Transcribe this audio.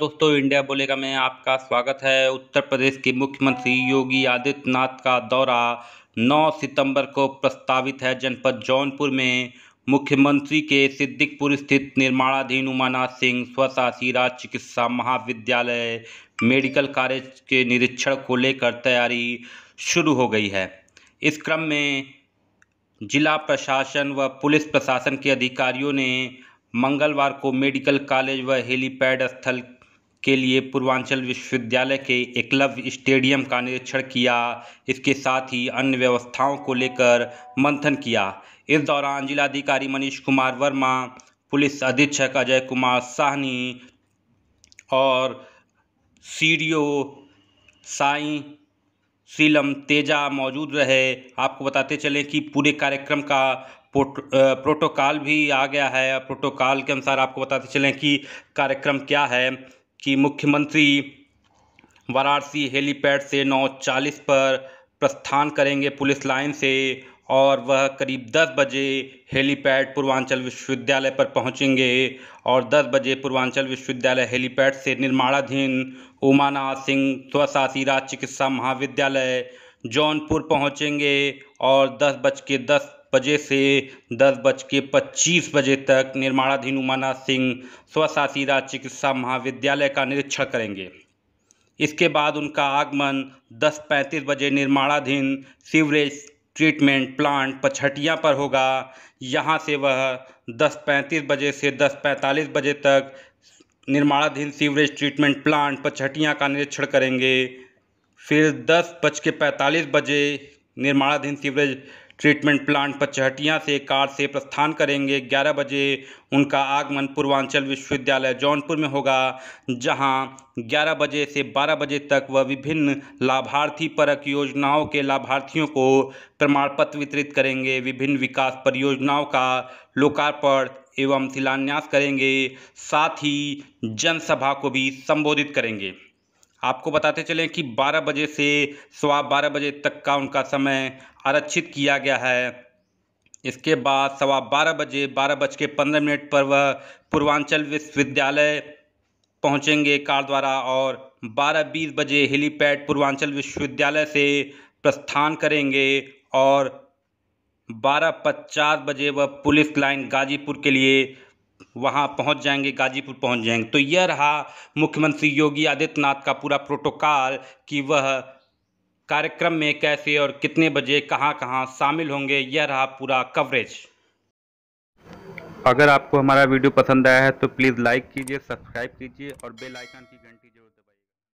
दोस्तों इंडिया बोलेगा में आपका स्वागत है उत्तर प्रदेश के मुख्यमंत्री योगी आदित्यनाथ का दौरा 9 सितंबर को प्रस्तावित है जनपद जौनपुर में मुख्यमंत्री के सिद्दिकपुर स्थित निर्माणाधीन उमाना सिंह स्वशासी राज्य चिकित्सा महाविद्यालय मेडिकल कॉलेज के निरीक्षण को लेकर तैयारी शुरू हो गई है इस क्रम में जिला प्रशासन व पुलिस प्रशासन के अधिकारियों ने मंगलवार को मेडिकल कॉलेज व हेलीपैड स्थल के लिए पूर्वांचल विश्वविद्यालय के एकलव्य स्टेडियम का निरीक्षण किया इसके साथ ही अन्य व्यवस्थाओं को लेकर मंथन किया इस दौरान जिलाधिकारी मनीष कुमार वर्मा पुलिस अधीक्षक अजय कुमार साहनी और सी डी साई शीलम तेजा मौजूद रहे आपको बताते चले कि पूरे कार्यक्रम का प्रोटोकॉल भी आ गया है प्रोटोकॉल के अनुसार आपको बताते चलें कि कार्यक्रम क्या है कि मुख्यमंत्री वाराणसी हेलीपैड से नौ चालीस पर प्रस्थान करेंगे पुलिस लाइन से और वह करीब 10 बजे हेलीपैड पूर्वांचल विश्वविद्यालय पर पहुंचेंगे और 10 बजे पूर्वांचल विश्वविद्यालय हेलीपैड से निर्माणाधीन उमानाथ सिंह स्वशासी राज्य चिकित्सा महाविद्यालय जौनपुर पहुंचेंगे और दस बज के दस बजे से दस बज के पच्चीस बजे तक निर्माणाधीन उमानाथ सिंह स्वशासी राज्य चिकित्सा महाविद्यालय का निरीक्षण करेंगे इसके बाद उनका आगमन दस पैंतीस बजे निर्माणाधीन सीवरेज ट्रीटमेंट प्लांट पछटिया पर होगा यहाँ से वह दस पैंतीस बजे से दस पैंतालीस बजे तक निर्माणाधीन सीवरेज ट्रीटमेंट प्लांट पछटिया का निरीक्षण करेंगे फिर दस बज के पैंतालीस बजे निर्माणाधीन सीवरेज ट्रीटमेंट प्लांट पचहटिया से कार से प्रस्थान करेंगे 11 बजे उनका आगमन पूर्वांचल विश्वविद्यालय जौनपुर में होगा जहां 11 बजे से 12 बजे तक वह विभिन्न लाभार्थी परक योजनाओं के लाभार्थियों को प्रमाण पत्र वितरित करेंगे विभिन्न विकास परियोजनाओं का लोकार्पण एवं शिलान्यास करेंगे साथ ही जनसभा को भी संबोधित करेंगे आपको बताते चलें कि 12 बजे से सवा बारह बजे तक का उनका समय आरक्षित किया गया है इसके बाद सवा बारह बजे बारह बज के पंद्रह मिनट पर वह पूर्वांचल विश्वविद्यालय पहुंचेंगे कार द्वारा और बारह बीस बजे हेलीपैड पूर्वांचल विश्वविद्यालय से प्रस्थान करेंगे और बारह पचास बजे वह पुलिस लाइन गाजीपुर के लिए वहाँ पहुँच जाएंगे गाजीपुर पहुँच जाएंगे तो यह रहा मुख्यमंत्री योगी आदित्यनाथ का पूरा प्रोटोकॉल कि वह कार्यक्रम में कैसे और कितने बजे कहाँ कहाँ शामिल होंगे यह रहा पूरा कवरेज अगर आपको हमारा वीडियो पसंद आया है तो प्लीज़ लाइक कीजिए सब्सक्राइब कीजिए और बेल आइकन की घंटी जरूर